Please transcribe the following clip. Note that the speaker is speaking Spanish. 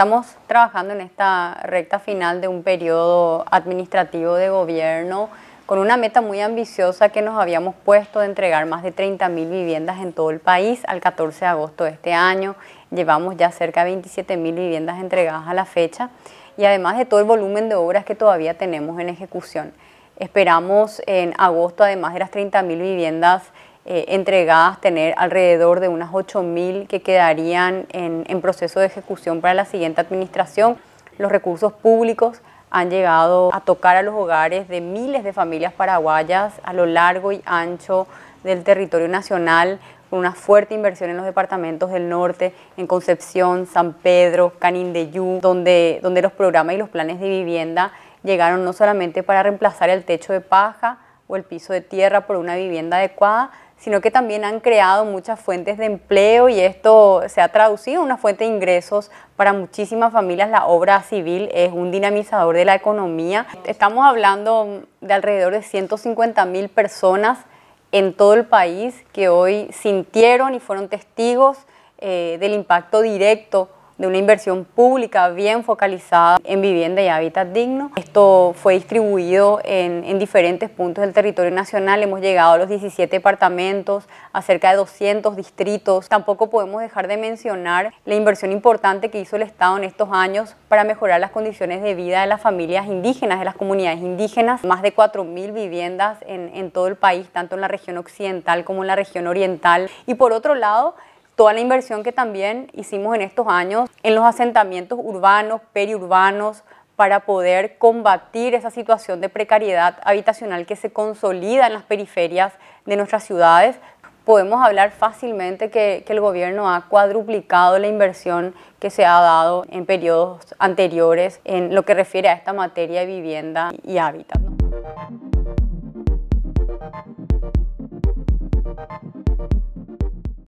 Estamos trabajando en esta recta final de un periodo administrativo de gobierno con una meta muy ambiciosa que nos habíamos puesto de entregar más de 30.000 viviendas en todo el país al 14 de agosto de este año. Llevamos ya cerca de 27.000 viviendas entregadas a la fecha y además de todo el volumen de obras que todavía tenemos en ejecución. Esperamos en agosto, además de las 30.000 viviendas, eh, entregadas tener alrededor de unas 8.000 que quedarían en, en proceso de ejecución para la siguiente administración. Los recursos públicos han llegado a tocar a los hogares de miles de familias paraguayas a lo largo y ancho del territorio nacional con una fuerte inversión en los departamentos del norte, en Concepción, San Pedro, Canindeyú, donde, donde los programas y los planes de vivienda llegaron no solamente para reemplazar el techo de paja o el piso de tierra por una vivienda adecuada, sino que también han creado muchas fuentes de empleo y esto se ha traducido en una fuente de ingresos para muchísimas familias. La obra civil es un dinamizador de la economía. Estamos hablando de alrededor de 150 mil personas en todo el país que hoy sintieron y fueron testigos eh, del impacto directo de una inversión pública bien focalizada en vivienda y hábitat digno. Esto fue distribuido en, diferentes puntos del territorio nacional. Hemos llegado a los 17 departamentos, a cerca de 200 distritos. Tampoco podemos dejar de mencionar la inversión importante que hizo el Estado en estos años para mejorar las condiciones de vida de las familias indígenas, de las comunidades indígenas. Más de 4.000 viviendas en todo el país, tanto en la región occidental como en la región oriental. Y por otro lado, toda la inversión que también hicimos en estos años en los asentamientos urbanos, periurbanos, para poder combatir esa situación de precariedad habitacional que se consolida en las periferias de nuestras ciudades. Podemos hablar fácilmente que, el gobierno ha cuadruplicado la inversión que se ha dado en periodos anteriores en lo que refiere a esta materia de vivienda y hábitat.